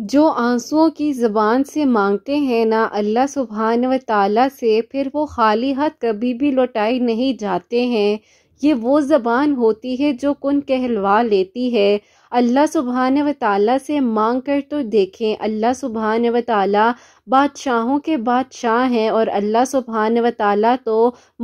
जो आंसुओं की ज़बान से मांगते हैं ना अल्लाह सुबहान व ताला से फिर वो खाली हाथ कभी भी लौटाए नहीं जाते हैं ये वो ज़बान होती है जो कन कहलवा लेती है अल्लाह सुबहान व ताला से मांग कर तो देखें अल्लाह सुबहान व ताला बादशाहों के बादशाह हैं और अल्लाह सुबहान व ताला तो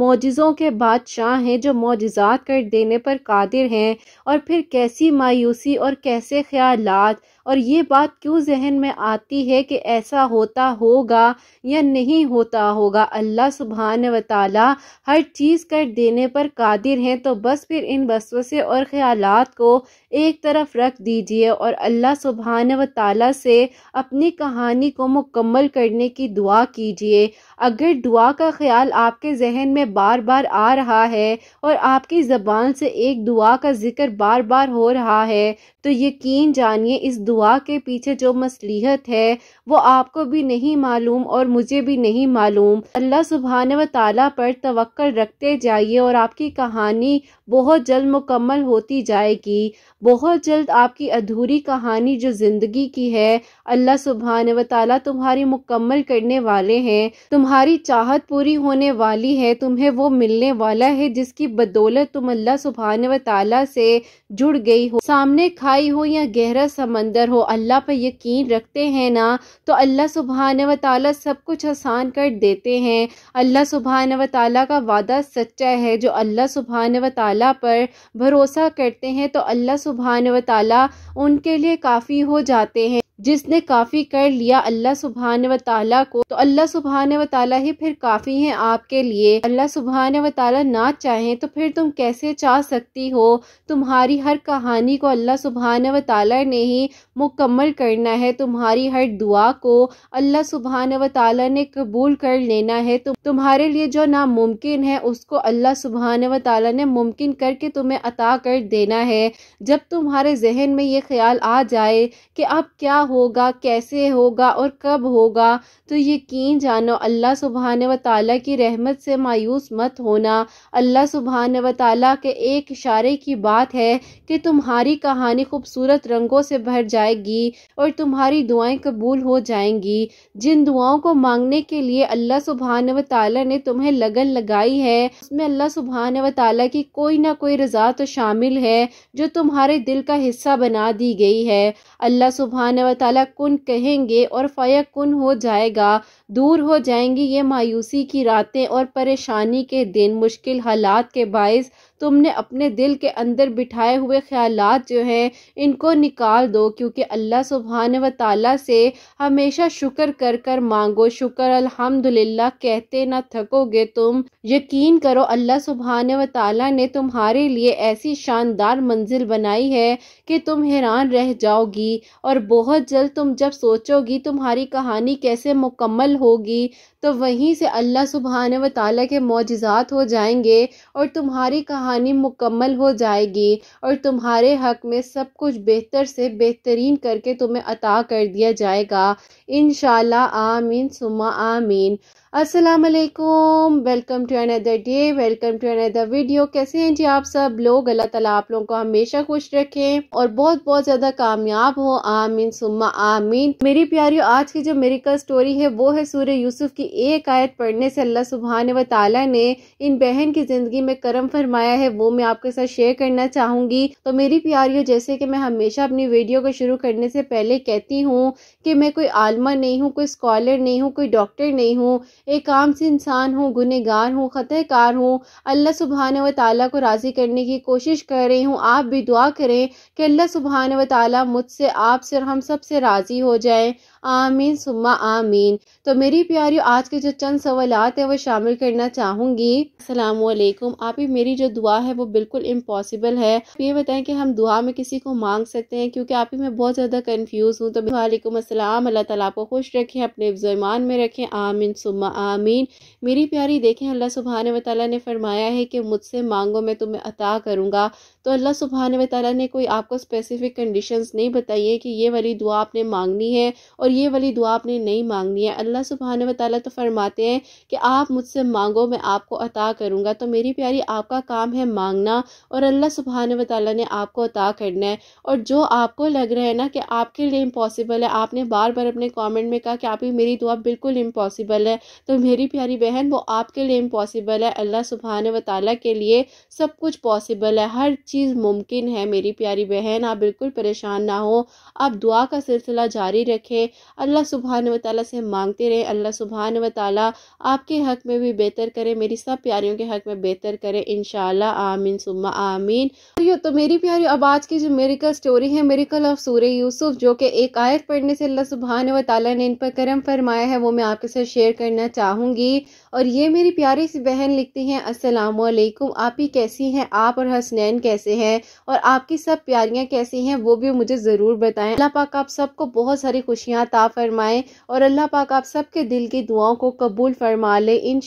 मोजज़ों के बादशाह हैं जो मोजात कर देने पर कादिर हैं और फिर कैसी मायूसी और कैसे ख्यालात और ये बात क्यों जहन में आती है कि ऐसा होता होगा या नहीं होता होगा अल्लाह सुबहान व ताली हर चीज़ कर देने पर कादिर हैं तो बस फिर इन बसवसे और ख्यालात को एक तरफ रख दीजिए और अल्लाह सुबहान व ताली से अपनी कहानी को मुकम्मल करने की दुआ कीजिए अगर दुआ का ख्याल आपके जहन में बार बार आ रहा है और आपकी ज़बान से एक दुआ का जिक्र बार बार हो रहा है तो यकीन जानिए इस दुआ के पीछे जो मसलीहत है वो आपको भी नहीं मालूम और मुझे भी नहीं मालूम अल्लाह सुबहान व ताली पर तवक्ल रखते जाइए और आपकी कहानी बहुत जल्द मुकम्मल होती जाएगी बहुत जल्द आपकी अधूरी कहानी जो ज़िंदगी की है अल्लाह सुबहान व ताली तुम्हारी मुकम्मल करने वाले हैं तुम्हारे तुम्हारी चाहत पूरी होने वाली है तुम्हें वो मिलने वाला है जिसकी बदौलत तुम अल्लाह सुबहान व ताला से जुड़ गई हो सामने खाई हो या गहरा समंदर हो अल्लाह पर यकीन रखते हैं ना तो अल्लाह सुबहान व ताला सब कुछ आसान कर देते हैं अल्लाह सुबहान व ताला का वादा सच्चा है जो अल्लाह सुबहान व ताला पर भरोसा करते हैं तो अल्लाह सुबहान व ताला उनके लिए काफ़ी हो जाते हैं जिसने काफ़ी कर लिया अल्लाह सुबहान व ताली को तो अल्लाह सुबहान व ताली ही फिर काफ़ी है आपके लिए अल्लाह सुबहान व ताली ना चाहें तो फिर तुम कैसे चाह सकती हो तुम्हारी हर कहानी को अल्लाह सुबहान व ताली ने ही मुकम्मल करना है तुम्हारी हर दुआ को अल्लाह सुबहान व ताली ने कबूल कर लेना है तुम तुम्हारे लिए जो नामुमकिन है उसको अल्लाह सुबहान व ताली ने मुमकिन करके तुम्हें अता कर देना है जब तुम्हारे जहन में ये ख्याल आ जाए कि आप क्या होगा कैसे होगा और कब होगा तो यकीन जानो अल्लाह सुबहान व ताली की रहमत से मायूस मत होना अल्लाह सुबहान व ताली के एक इशारे की बात है कि तुम्हारी कहानी खूबसूरत रंगों से भर जाएगी और तुम्हारी दुआएं कबूल हो जाएंगी जिन दुआओं को मांगने के लिए अल्लाह सुबहान व ताली ने तुम्हें लगन लगाई है उसमें अल्लाह सुबहान व ताली की कोई ना कोई रजा तो शामिल है जो तुम्हारे दिल का हिस्सा बना दी गई है अल्लाह सुबहान व ताला कुन कहेंगे और फ़या कुन हो जाएगा दूर हो जाएंगी ये मायूसी की रातें और परेशानी के दिन मुश्किल हालात के बायस तुमने अपने दिल के अंदर बिठाए हुए ख्याल जो हैं इनको निकाल दो क्योंकि अल्लाह सुबहान व ताली से हमेशा शुक्र कर कर मांगो शुक्र अल्हम्दुलिल्लाह कहते ना थकोगे तुम यकीन करो अल्लाह सुबहान व ताली ने तुम्हारे लिए ऐसी शानदार मंजिल बनाई है कि तुम हैरान रह जाओगी और बहुत जल्द तुम जब सोचोगी तुम्हारी कहानी कैसे मुकम्मल होगी तो वहीं से अल्लाह सुबहान व ताली के मोजात हो जाएंगे और तुम्हारी कहानी मुकम्मल हो जाएगी और तुम्हारे हक में सब कुछ बेहतर से बेहतरीन करके तुम्हें अता कर दिया जाएगा इन आमीन सुमा आमीन अस्सलाम वालेकुम welcome to another day welcome to another video कैसे हैं जी आप सब लोग अल्लाह ताला आप लोगों को हमेशा खुश रखें और बहुत बहुत ज़्यादा कामयाब हो आमीन सुम्मा आमीन मेरी प्यारी आज की जो मेरी का स्टोरी है वो है सूर्य यूसुफ की एक आयत पढ़ने से अल्लाह सुबहान व ताली ने इन बहन की ज़िंदगी में करम फरमाया है वो मैं आपके साथ शेयर करना चाहूँगी तो मेरी प्यारियों जैसे कि मैं हमेशा अपनी वीडियो को शुरू करने से पहले कहती हूँ कि मैं कोई आलमा नहीं हूँ कोई स्कॉलर नहीं हूँ कोई डॉक्टर नहीं हूँ एक आम से इंसान हूँ गुनहगार हूँ ख़तःकार हूँ अल्लाह सुबहान व ताली को राज़ी करने की कोशिश कर रही हूँ आप भी दुआ करें कि अल्लाह सुबहान व ताली मुझसे आपसे और हम सब से राज़ी हो जाए आमीन सुम्मा आमीन तो मेरी प्यारी आज के जो चंद सवालत है वो शामिल करना चाहूँगी असलकुम आप ही मेरी जो दुआ है वो बिल्कुल इम्पॉसिबल है ये बताएं कि हम दुआ में किसी को मांग सकते हैं क्योंकि आप ही मैं बहुत ज़्यादा कन्फ्यूज़ हूँ तो वालेकुम असलम अल्लाह ताला आपको खुश रखें अपने जयमान में रखें आमीन सुमा आमीन मेरी प्यारी देखें अल्लाह सुबहान वाली ने फरमाया है कि मुझसे मांगो मैं तुम्हें अता करूँगा तो अल्लाह सुबहान तला ने कोई आपको स्पेसिफिक कंडीशंस नहीं बताई है कि ये वाली दुआ आपने मांगनी है और ये वाली दुआ आपने नहीं मांगनी है अल्लाह सुबहान तला तो फरमाते हैं कि आप मुझसे मांगो मैं आपको अता करूँगा तो मेरी प्यारी आपका काम है मांगना और अल्लाह सुबहान तला ने आपको अता करना है और जो आपको लग रहा है ना कि आपके लिए इम्पॉसिबल है आपने बार बार अपने कॉमेंट में कहा कि आप मेरी दुआ बिल्कुल इम्पॉसिबल है तो मेरी प्यारी बहन वो आपके लिए इम्पॉसिबल है अल्लाह सुबहान तला ताली के लिए सब कुछ पॉसिबल है हर चीज़ मुमकिन है मेरी प्यारी बहन आप बिल्कुल परेशान ना हो आप दुआ का सिलसिला जारी रखें अल्लाह सुबहान व से मांगते रहें अल्लाह सुबहान व आपके हक में भी बेहतर करें मेरी सब प्यारियों के हक में बेहतर करें इन आमीन सुम्मा आमीन तो मेरी प्यारी अब आज की जो मेरिकल स्टोरी है मेरिकल ऑफ सूर्य यूसुफ जो कि एक आयत पढ़ने से अल्लाह सुबहान व ने इन पर करम फरमाया है वो मैं आपके साथ शेयर करना चाहूँगी और ये मेरी प्यारी सी बहन लिखती हैं असलकुम आप ही कैसी हैं आप और हसनैन कैसे कैसे हैं और आपकी सब प्यारियाँ कैसी हैं वो भी मुझे ज़रूर बताएं अल्लाह पाक आप सबको बहुत सारी खुशियाँ ता फरमाएँ और अल्लाह पाक आप सबके दिल की दुआओं को कबूल फरमा ले इन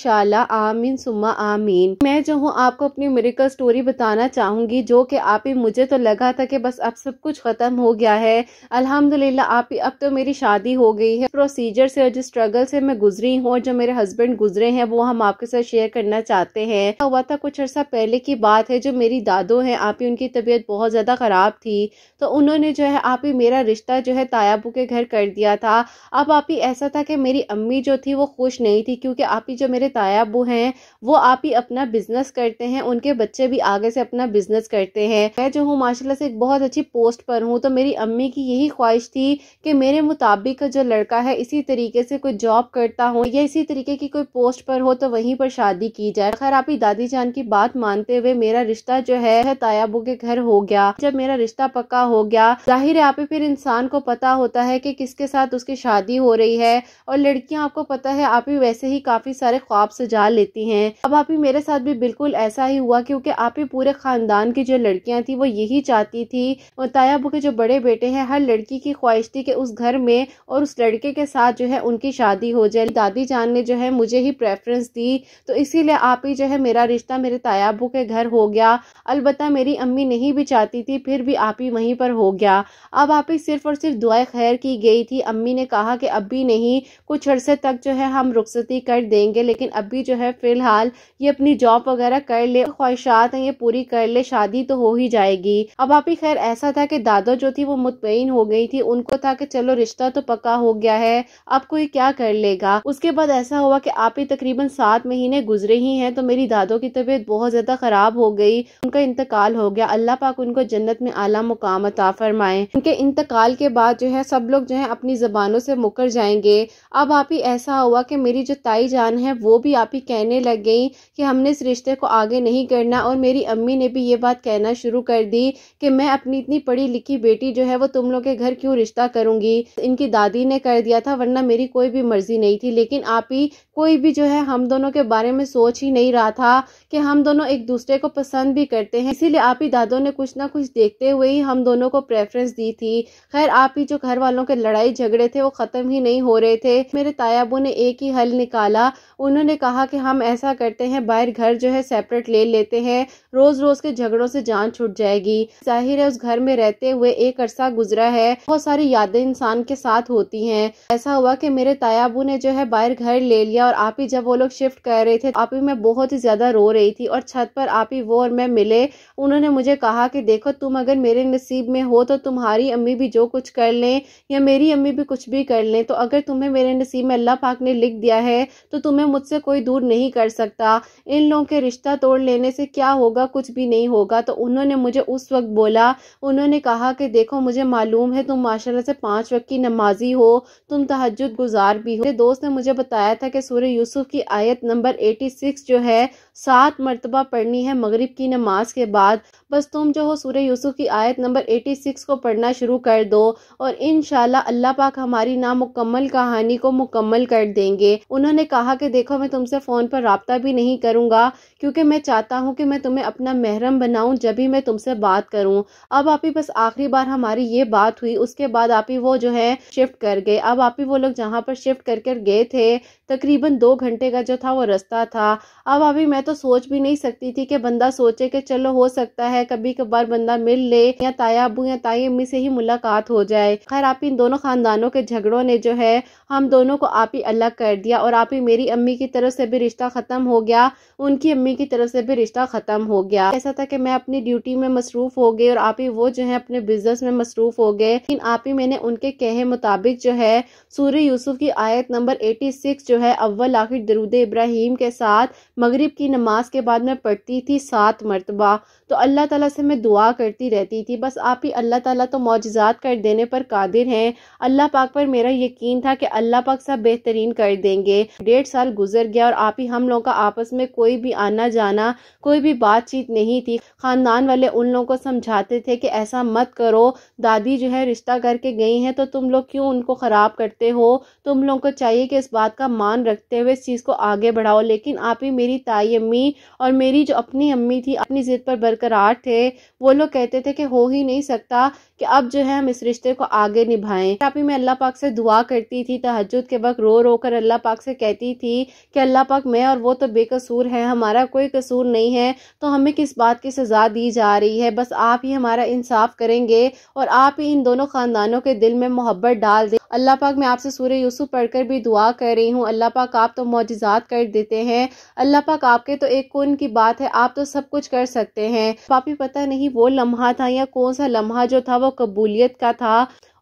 आमीन सुमा आमीन मैं जो हूँ आपको अपनी मेरिकल स्टोरी बताना चाहूँगी जो कि आप ही मुझे तो लगा था कि बस अब सब कुछ ख़त्म हो गया है अलहमदिल्ला आप ही अब तो मेरी शादी हो गई है प्रोसीजर से और जिस स्ट्रगल से मैं गुजरी हूँ और जो मेरे हस्बैंड गुजरे हैं वो हम आपके साथ शेयर करना चाहते हैं हुआ था कुछ अर्सा पहले की बात है जो मेरी दादो हैं आप ही उनकी तबीयत बहुत ज़्यादा ख़राब थी तो उन्होंने जो है आप ही मेरा रिश्ता जो है तायाबू के घर कर दिया था अब आप ही ऐसा था कि मेरी अम्मी जो थी वो खुश नहीं थी क्योंकि आप ही जो मेरे तायाबू हैं वो आप ही अपना बिज़नेस करते हैं उनके बच्चे भी आगे से अपना बिज़नेस करते हैं मैं जो हूँ माशाला से एक बहुत अच्छी पोस्ट पर हूँ तो मेरी अम्मी की यही ख्वाहिश थी कि मेरे मुताबिक जो लड़का है इसी तरीके से कोई जॉब करता हो या इसी तरीके की कोई पोस्ट पर हो तो वहीं पर शादी की जाए खैर आप ही दादी जान की बात मानते हुए मेरा रिश्ता जो है, है सायाबों के घर हो गया जब मेरा रिश्ता पक्का हो गया जाहिर है आप फिर इंसान को पता होता है कि किसके साथ उसकी शादी हो रही है और लड़कियां आपको पता है आप ही वैसे ही काफी सारे ख्वाब सजा लेती हैं अब आप ही मेरे साथ भी बिल्कुल ऐसा ही हुआ क्योंकि आप ही पूरे खानदान की जो लड़कियां थी वो यही चाहती थी और तायाबू के जो बड़े बेटे हैं हर लड़की की ख्वाहिश थी कि उस घर में और उस लड़के के साथ जो है उनकी शादी हो जाए दादी जान ने जो है मुझे ही प्रेफरेंस दी तो इसीलिए आप ही जो है मेरा रिश्ता मेरे तायाबू के घर हो गया अलबत्ता मेरे मेरी अम्मी नहीं भी चाहती थी फिर भी आप ही वहीं पर हो गया अब आप ही सिर्फ और सिर्फ दुआ खैर की गई थी अम्मी ने कहा कि अभी नहीं कुछ अरसे तक जो है हम रुख्सती कर देंगे लेकिन अभी जो है फ़िलहाल ये अपनी जॉब वगैरह कर ले ख्वाहिशात हैं ये पूरी कर ले शादी तो हो ही जाएगी अब आप ही खैर ऐसा था कि दादा जो थी वो मुतमिन हो गई थी उनको था कि चलो रिश्ता तो पक्का हो गया है अब कोई क्या कर लेगा उसके बाद ऐसा हुआ कि आप ही तकरीबन सात महीने गुजरे ही हैं तो मेरी दादो की तबीयत बहुत ज़्यादा ख़राब हो गई उनका इंतकाल इंतकाल हो गया अल्लाह पाक उनको जन्नत में आला मुकाम अता फरमाए उनके इंतकाल के बाद जो है सब लोग जो है अपनी ज़बानों से मुकर जाएंगे अब आप ही ऐसा हुआ कि मेरी जो ताई जान है वो भी आप ही कहने लग गई कि हमने इस रिश्ते को आगे नहीं करना और मेरी अम्मी ने भी ये बात कहना शुरू कर दी कि मैं अपनी इतनी पढ़ी लिखी बेटी जो है वो तुम लोग के घर क्यों रिश्ता करूंगी इनकी दादी ने कर दिया था वरना मेरी कोई भी मर्ज़ी नहीं थी लेकिन आप ही कोई भी जो है हम दोनों के बारे में सोच ही नहीं रहा था कि हम दोनों एक दूसरे को पसंद भी करते हैं इसीलिए आप ही दादों ने कुछ ना कुछ देखते हुए ही हम दोनों को प्रेफरेंस दी थी खैर आप ही जो घर वालों के लड़ाई झगड़े थे वो ख़त्म ही नहीं हो रहे थे मेरे तायाबू ने एक ही हल निकाला उन्होंने कहा कि हम ऐसा करते हैं बाहर घर जो है सेपरेट ले लेते हैं रोज़ रोज़ के झगड़ों से जान छूट जाएगी जाहिर है उस घर में रहते हुए एक अरसा गुजरा है बहुत सारी यादें इंसान के साथ होती हैं ऐसा हुआ कि मेरे तायाबू ने जो है बाहर घर ले लिया और आप ही जब वो लोग शिफ्ट कर रहे थे आप ही मैं बहुत ही ज़्यादा रो रही थी और छत पर आप ही वो और मैं मिले उन उन्होंने मुझे कहा कि देखो तुम अगर मेरे नसीब में हो तो तुम्हारी अम्मी भी जो कुछ कर लें या मेरी अम्मी भी कुछ भी कर लें तो अगर तुम्हें मेरे नसीब में अल्लाह पाक ने लिख दिया है तो तुम्हें मुझसे कोई दूर नहीं कर सकता इन लोगों के रिश्ता तोड़ लेने से क्या होगा कुछ भी नहीं होगा तो उन्होंने मुझे उस वक्त बोला उन्होंने कहा कि देखो मुझे मालूम है तुम माशाला से पाँच वक्त की नमाजी हो तुम तहजद गुजार भी हो मेरे दोस्त ने मुझे बताया था कि सूर्य यूसुफ की आयत नंबर एटी सिक्स जो है सात मरतबा पढ़नी है मगरब की नमाज के बाद बाद बस तुम जो हो सूर्य यूसुफ की आयत नंबर 86 को पढ़ना शुरू कर दो और इन अल्लाह पाक हमारी नामुकम्मल कहानी को मुकम्मल कर देंगे उन्होंने कहा कि देखो मैं तुमसे फ़ोन पर रबता भी नहीं करूँगा क्योंकि मैं चाहता हूँ कि मैं तुम्हें अपना महरम बनाऊँ जब भी मैं तुमसे बात करूँ अब आप ही बस आखिरी बार हमारी ये बात हुई उसके बाद आप ही वो जो है शिफ्ट कर गए अब आप ही वो लोग जहाँ पर शिफ्ट कर कर गए थे तकरीबन दो घंटे का जो था वो रास्ता था अब अभी मैं तो सोच भी नहीं सकती थी कि बंदा सोचे कि चलो हो सकता सकता है कभी कभार बंदा मिल ले या ताया अबू या ताई अम्मी से ही मुलाकात हो जाए खैर आप इन दोनों खानदानों के झगड़ों ने जो है हम दोनों को आप ही अलग कर दिया और आप ही मेरी अम्मी की तरफ से भी रिश्ता ख़त्म हो गया उनकी अम्मी की तरफ से भी रिश्ता ख़त्म हो गया ऐसा था कि मैं अपनी ड्यूटी में मसरूफ़ हो गई और आप ही वो जो है अपने बिजनेस में मसरूफ़ हो गए लेकिन आप ही मैंने उनके कहे मुताबिक जो है सूर्य यूसुफ की आयत नंबर एटी सिक्स जो है अव्वल आखिर दरूद इब्राहिम के साथ मगरिब की नमाज के बाद में पढ़ती थी सात मरतबा तो अल्लाह ताला से मैं दुआ करती रहती थी बस आप ही अल्लाह ताला तो मोजात कर देने पर कादिर हैं अल्लाह पाक पर मेरा यकीन था कि अल्लाह पाक सब बेहतरीन कर देंगे डेढ़ साल गुजर गया और आप ही हम लोगों का आपस में कोई भी आना जाना कोई भी बातचीत नहीं थी ख़ानदान वाले उन लोगों को समझाते थे कि ऐसा मत करो दादी जो है रिश्ता करके गई हैं तो तुम लोग क्यों उनको ख़राब करते हो तुम लोगों को चाहिए कि इस बात का मान रखते हुए इस चीज़ को आगे बढ़ाओ लेकिन आप ही मेरी ताई अम्मी और मेरी जो अपनी अम्मी थी अपनी ज़िद पर बरकरार थे वो लोग कहते थे कि हो ही नहीं सकता कि अब जो है हम इस रिश्ते को आगे निभाएं आप ही मैं अल्लाह पाक से दुआ करती थी तहजद के वक्त रो रो कर अल्लाह पाक से कहती थी कि अल्लाह पाक मैं और वो तो बेकसूर हैं हमारा कोई कसूर नहीं है तो हमें किस बात की सज़ा दी जा रही है बस आप ही हमारा इंसाफ करेंगे और आप ही इन दोनों ख़ानदानों के दिल में मोहब्बत डाल दें अल्लाह पाक मैं आपसे सूर्य यूसुफ पढ़कर भी दुआ कर रही हूँ अल्लाह पाक आप तो मोजात कर देते हैं अल्लाह पाक आपके तो एक कौन की बात है आप तो सब कुछ कर सकते हैं पापी पता नहीं वो लम्हा था या कौन सा लम्हा जो था वो कबूलियत का था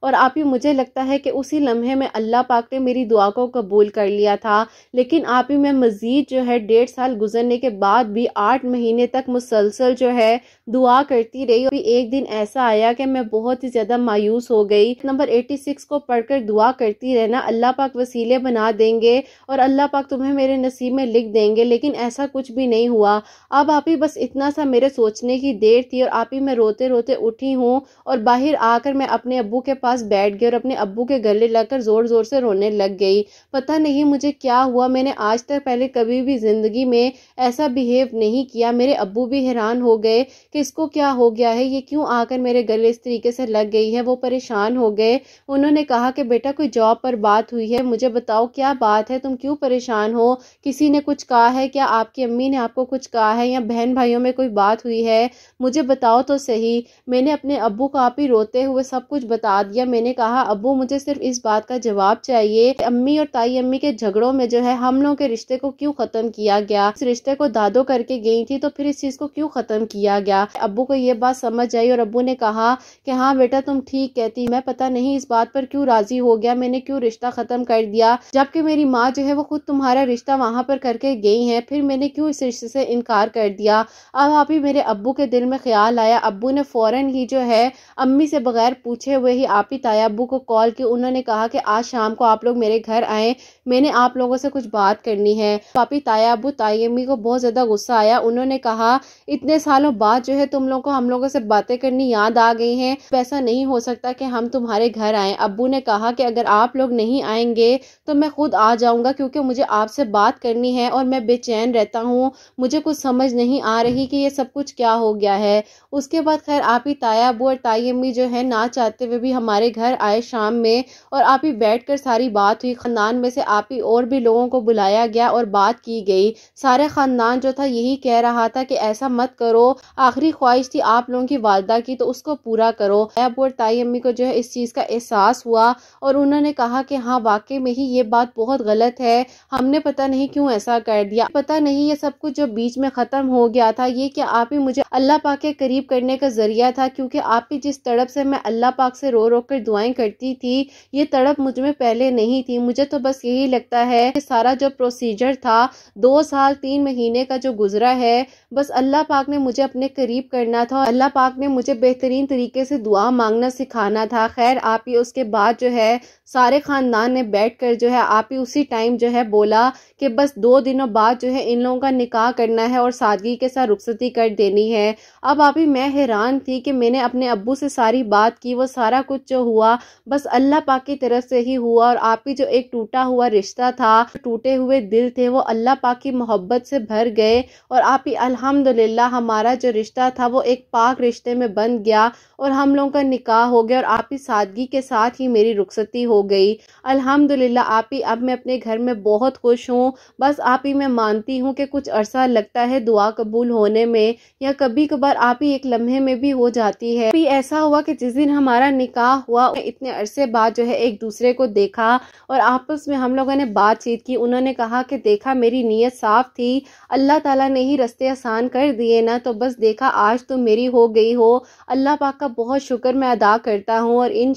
और आप ही मुझे लगता है कि उसी लम्हे में अल्लाह पाक ने मेरी दुआ को कबूल कर लिया था लेकिन आप ही मैं मज़ीद जो है डेढ़ साल गुजरने के बाद भी आठ महीने तक मुसलसल जो है दुआ करती रही और एक दिन ऐसा आया कि मैं बहुत ही ज़्यादा मायूस हो गई नंबर एटी सिक्स को पढ़ दुआ करती रहना अल्लाह पाक वसीले बना देंगे और अल्लाह पाक तुम्हें मेरे नसीब में लिख देंगे लेकिन ऐसा कुछ भी नहीं हुआ अब आप ही बस इतना सा मेरे सोचने की देर थी और आप ही मैं रोते रोते उठी हूँ और बाहर आकर मैं अपने अबू के पास पास बैठ गई और अपने अब्बू के गले लगकर ज़ोर ज़ोर से रोने लग गई पता नहीं मुझे क्या हुआ मैंने आज तक पहले कभी भी ज़िंदगी में ऐसा बिहेव नहीं किया मेरे अब्बू भी हैरान हो गए कि इसको क्या हो गया है ये क्यों आकर मेरे गले इस तरीके से लग गई है वो परेशान हो गए उन्होंने कहा कि बेटा कोई जॉब पर बात हुई है मुझे बताओ क्या बात है तुम क्यों परेशान हो किसी ने कुछ कहा है क्या आपकी अम्मी ने आपको कुछ कहा है या बहन भाइयों में कोई बात हुई है मुझे बताओ तो सही मैंने अपने अबू को आप ही रोते हुए सब कुछ बता दिया किया मैंने कहा अबू मुझे सिर्फ इस बात का जवाब चाहिए अम्मी और ताई अम्मी के झगड़ों में जो है हम लोगों के रिश्ते को क्यों खत्म किया गया इस रिश्ते को दादो करके गई थी तो फिर इस चीज को क्यों खत्म किया गया अबू को ये बात समझ आई और अबू ने कहा कि हाँ बेटा तुम ठीक कहती मैं पता नहीं इस बात पर क्यों राजी हो गया मैंने क्यों रिश्ता खत्म कर दिया जबकि मेरी माँ जो है वो खुद तुम्हारा रिश्ता वहां पर करके गई है फिर मैंने क्यों इस रिश्ते से इनकार कर दिया अब आप ही मेरे अबू के दिल में ख्याल आया अबू ने फौरन ही जो है अम्मी से बगैर पूछे हुए ही आप आपी तायाबू को कॉल की उन्होंने कहा कि आज शाम को आप लोग मेरे घर आए मैंने आप लोगों से कुछ बात करनी है पापी तायाबू अम्मी को बहुत ज़्यादा गुस्सा आया उन्होंने कहा इतने सालों बाद जो है तुम लोग को हम लोगों से बातें करनी याद आ गई हैं ऐसा नहीं हो सकता कि हम तुम्हारे घर आएँ अबू ने कहा कि अगर आप लोग नहीं आएंगे तो मैं खुद आ जाऊँगा क्योंकि मुझे आपसे बात करनी है और मैं बेचैन रहता हूँ मुझे कुछ समझ नहीं आ रही कि ये सब कुछ क्या हो गया है उसके बाद खैर आप ही तायाबू और ताई अम्मी जो है ना चाहते हुए भी हमारे हमारे घर आए शाम में और आप ही बैठ कर सारी बात हुई ख़ानदान में से आप ही और भी लोगों को बुलाया गया और बात की गई सारे ख़ानदान जो था यही कह रहा था कि ऐसा मत करो आखिरी ख्वाहिश थी आप लोगों की वालदा की तो उसको पूरा करो अब और ताई अम्मी को जो है इस चीज़ का एहसास हुआ और उन्होंने कहा कि हाँ वाकई में ही ये बात बहुत गलत है हमने पता नहीं क्यों ऐसा कर दिया पता नहीं ये सब कुछ जो बीच में ख़त्म हो गया था ये क्या आप ही मुझे अल्लाह पाक के करीब करने का जरिया था क्योंकि आप ही जिस तड़प से मैं अल्लाह पाक से रो रो कर दुआएं करती थी ये तड़प मुझ में पहले नहीं थी मुझे तो बस यही लगता है कि सारा जो प्रोसीजर था दो साल तीन महीने का जो गुजरा है बस अल्लाह पाक ने मुझे अपने करीब करना था अल्लाह पाक ने मुझे बेहतरीन तरीके से दुआ मांगना सिखाना था खैर आप ही उसके बाद जो है सारे ख़ानदान ने बैठ कर जो है आप ही उसी टाइम जो है बोला कि बस दो दिनों बाद जो है इन लोगों का निकाह करना है और सादगी के साथ रुखसती कर देनी है अब आप ही मैं हैरान थी कि मैंने अपने अबू से सारी बात की वो सारा कुछ जो हुआ बस अल्लाह पाक की तरफ से ही हुआ और आप ही जो एक टूटा हुआ रिश्ता था टूटे हुए दिल थे वो अल्लाह पाक की मोहब्बत से भर गए और आप ही अल्हम्दुलिल्लाह हमारा जो रिश्ता था वो एक पाक रिश्ते में बन गया और हम लोगों का निकाह हो गया और आप ही सादगी के साथ ही मेरी रुखसती हो गई अल्हम्दुलिल्लाह आप ही अब मैं अपने घर में बहुत खुश हूँ बस आप ही मैं मानती हूँ कि कुछ अरसा लगता है दुआ कबूल होने में या कभी कभार आप ही एक लम्हे में भी हो जाती है ऐसा हुआ कि जिस दिन हमारा निकाह हुआ इतने अरसे बाद जो है एक दूसरे को देखा और आपस में हम लोगों ने बातचीत की उन्होंने कहा कि देखा मेरी नीयत साफ थी अल्लाह ताला ने ही रस्ते आसान कर दिए ना तो बस देखा आज तो मेरी हो गई हो अल्लाह पाक का बहुत शुक्र मैं अदा करता हूँ और इन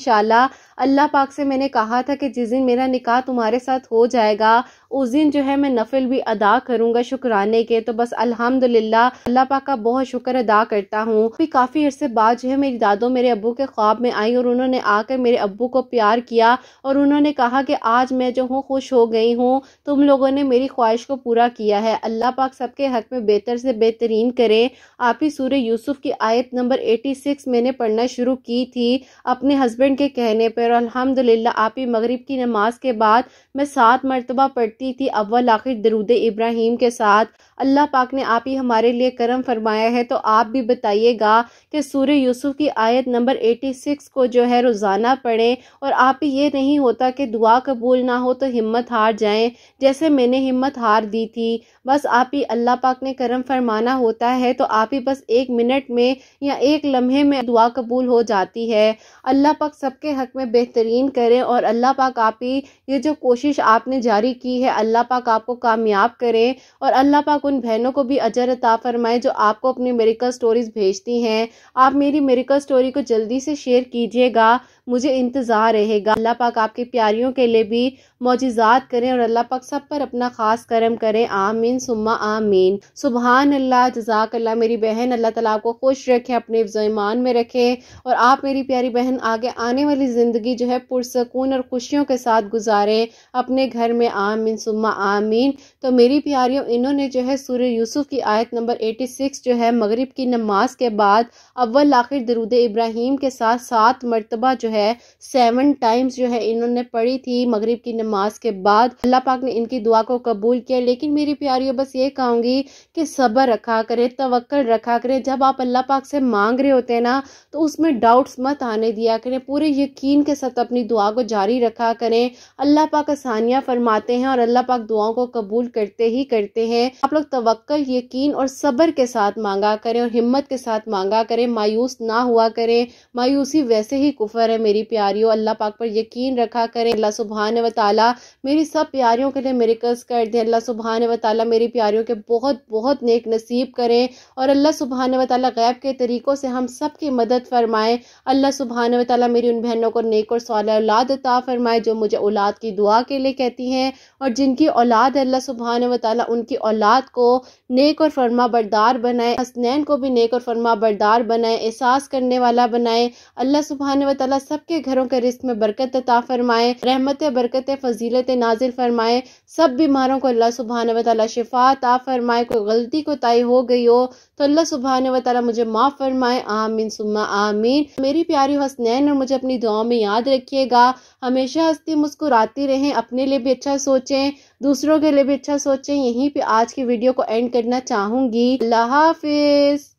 अल्लाह पाक से मैंने कहा था कि जिस दिन मेरा निकाह तुम्हारे साथ हो जाएगा उस दिन जो है मैं नफिल भी अदा करूँगा शुक्राने के तो बस अल्हम्दुलिल्लाह अल्लाह पाक का बहुत शुक्र अदा करता हूँ भी काफ़ी अर्से बाद जो है मेरी दादो मेरे अबू के ख्वाब में आई और उन्होंने आकर मेरे अबू को प्यार किया और उन्होंने कहा कि आज मैं जो हूँ खुश हो गई हूँ तुम लोगों ने मेरी ख्वाहिश को पूरा किया है अल्लाह पाक सबके हक में बेहतर से बेहतरीन करे आप ही सूर्य यूसुफ की आयत नंबर एटी सिक्स मैंने पढ़ना शुरू की थी अपने हस्बैंड के कहने पर अलहमदिल्ला आप ही मगरब की नमाज के बाद मैं सात मरतबा पढ़ती सकती थी अव्वल आखिर दरूद इब्राहिम के साथ अल्लाह पाक ने आप ही हमारे लिए करम फरमाया है तो आप भी बताइएगा कि सूर्य यूसुफ की आयत नंबर एटी सिक्स को जो है रोज़ाना पढ़ें और आप ही ये नहीं होता कि दुआ कबूल ना हो तो हिम्मत हार जाएं जैसे मैंने हिम्मत हार दी थी बस आप ही अल्लाह पाक ने करम फरमाना होता है तो आप ही बस एक मिनट में या एक लम्हे में दुआ कबूल हो जाती है अल्लाह पाक सबके हक में बेहतरीन करें और अल्लाह पाक आप ही ये जो कोशिश आपने जारी की है अल्लाह पाक आपको कामयाब करें और अल्लाह पाक आप उन बहनों को भी अजर अता फरमाए जो आपको अपनी मेरिकल स्टोरीज भेजती हैं आप मेरी मेरिकल स्टोरी को जल्दी से शेयर कीजिएगा मुझे इंतज़ार रहेगा अल्लाह पाक आपकी प्यारियों के लिए भी मोजात करें और अल्लाह पाक सब पर अपना ख़ास करम करें आमीन सुम्मा आमीन सुबहान अल्लाह जजाक अल्लाह मेरी बहन अल्लाह ताला आपको खुश रखे अपने ईमान में रखे और आप मेरी प्यारी बहन आगे आने वाली ज़िंदगी जो है पुरसकून और खुशियों के साथ गुजारें अपने घर में आमीन सुम्मा आमीन तो मेरी प्यारियों इन्होंने जो है सूर्य यूसुफ की आयत नंबर एटी सिक्स जो है मगरब की नमाज के बाद अव्वल आखिर दरूद इब्राहिम के साथ सात मरतबा जो है है सेवन टाइम्स जो है इन्होंने पढ़ी थी मगरिब की नमाज के बाद अल्लाह पाक ने इनकी दुआ को कबूल किया लेकिन मेरी प्यारियों बस ये कहूँगी कि सब्र रखा करें तवक्ल रखा करें जब आप अल्लाह पाक से मांग रहे होते हैं ना तो उसमें डाउट्स मत आने दिया करें पूरे यकीन के साथ अपनी दुआ को जारी रखा करें अल्लाह पाक आसानियाँ फरमाते हैं और अल्लाह पाक दुआओं को कबूल करते ही करते हैं आप लोग तवक्ल यकीन और सब्र के साथ मांगा करें और हिम्मत के साथ मांगा करें मायूस ना हुआ करें मायूसी वैसे ही कुफर है मेरी प्यारियों अल्लाह पाक पर यकीन रखा करें अल्लाह सुबहान व ताली मेरी सब प्यारियों के लिए मेरिकल्स कर दें अल्लाह सुबहान व ताली मेरी प्यारियों के बहुत बहुत नेक नसीब करें और अल्लाह सुबहान व ताली गैब के तरीक़ों से हम सब की मदद फ़रमाएँ अल्लाह सुबहान व ताली मेरी उन बहनों को नेक और सौल औलाद अता फ़रमाए जो मुझे औलाद की दुआ के लिए कहती हैं और जिनकी औलाद अल्लाह सुबहान व ताली उनकी औलाद को नेक और फरमा बरदार बनाए हसनैन को भी नेक और फरमा बरदार बनाए एहसास करने वाला बनाए अल्लाह सुबहान व ताली सबके घरों के रिस्क में बरकत अता फरमाए रहमत बरकत फजीलत नाजिल फरमाए सब बीमारों को अल्लाह सुबहान वाली शिफा अता फरमाए कोई गलती को तय हो गई हो तो अल्लाह सुबहान वाली मुझे माफ़ फरमाए आमीन सुम्मा आमीन मेरी प्यारी हसनैन और मुझे अपनी दुआ में याद रखिएगा हमेशा हंसती मुस्कुराती रहें अपने लिए भी अच्छा सोचें दूसरों के लिए भी अच्छा सोचें यहीं पे आज की वीडियो को एंड करना चाहूँगी अल्लाह हाफिज़